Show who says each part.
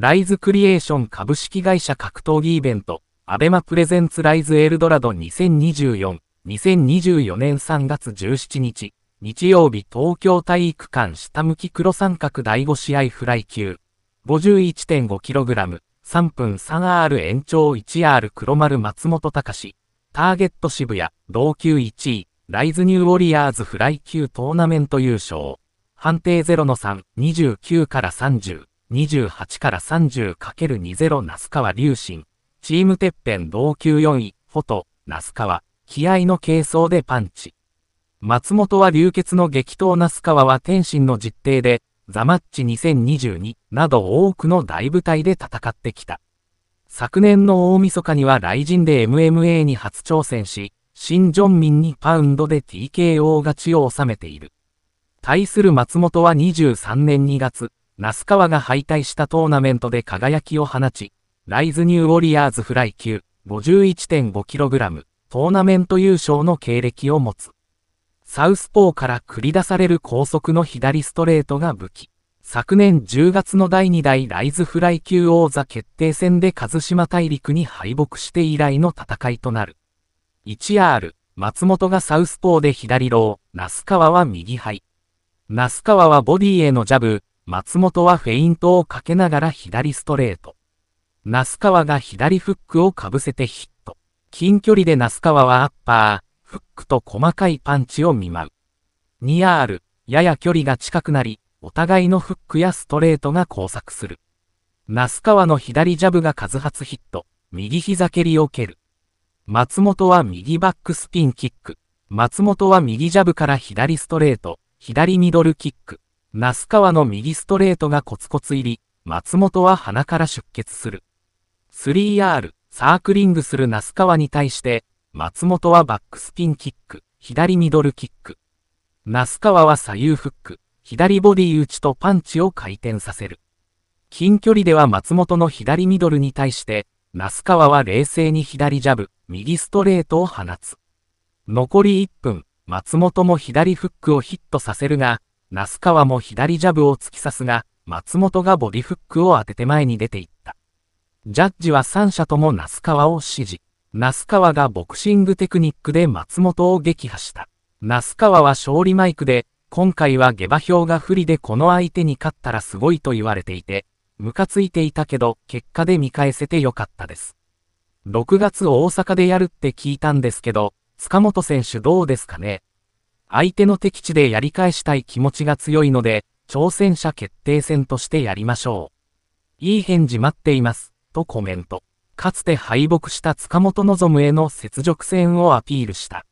Speaker 1: ライズクリエーション株式会社格闘技イベント、アベマプレゼンツライズエルドラド2024、2024年3月17日、日曜日東京体育館下向き黒三角第5試合フライ級、51.5kg、3分 3R 延長 1R 黒丸松本隆、ターゲット渋谷、同級1位、ライズニューウォリアーズフライ級トーナメント優勝、判定0の3、29から30。28から 30×20 那須川龍進。チームてっぺん同級4位、フォト、那須川、気合の軽装でパンチ。松本は流血の激闘那須川は天心の実定で、ザマッチ2022など多くの大舞台で戦ってきた。昨年の大晦日には雷神で MMA に初挑戦し、新ジョンミンにパウンドで TKO 勝ちを収めている。対する松本は23年2月、那須川が敗退したトーナメントで輝きを放ち、ライズニューウォリアーズフライ級 51.5kg トーナメント優勝の経歴を持つ。サウスポーから繰り出される高速の左ストレートが武器。昨年10月の第2代ライズフライ級王座決定戦で和島大陸に敗北して以来の戦いとなる。1R、松本がサウスポーで左ロー、那須川は右ハイ。スカワはボディへのジャブ、松本はフェイントをかけながら左ストレート。那須川が左フックをかぶせてヒット。近距離で那須川はアッパー、フックと細かいパンチを見舞う。ニアール、やや距離が近くなり、お互いのフックやストレートが交錯する。那須川の左ジャブが数発ヒット、右膝蹴りを蹴る。松本は右バックスピンキック。松本は右ジャブから左ストレート、左ミドルキック。那須川の右ストレートがコツコツ入り、松本は鼻から出血する。3R、サークリングする那須川に対して、松本はバックスピンキック、左ミドルキック。那須川は左右フック、左ボディ打ちとパンチを回転させる。近距離では松本の左ミドルに対して、那須川は冷静に左ジャブ、右ストレートを放つ。残り1分、松本も左フックをヒットさせるが、那須川も左ジャブを突き刺すが、松本がボディフックを当てて前に出ていった。ジャッジは3者とも那須川を支持。那須川がボクシングテクニックで松本を撃破した。那須川は勝利マイクで、今回は下馬評が不利でこの相手に勝ったらすごいと言われていて、ムカついていたけど、結果で見返せてよかったです。6月大阪でやるって聞いたんですけど、塚本選手どうですかね相手の敵地でやり返したい気持ちが強いので、挑戦者決定戦としてやりましょう。いい返事待っています、とコメント。かつて敗北した塚本望への雪辱戦をアピールした。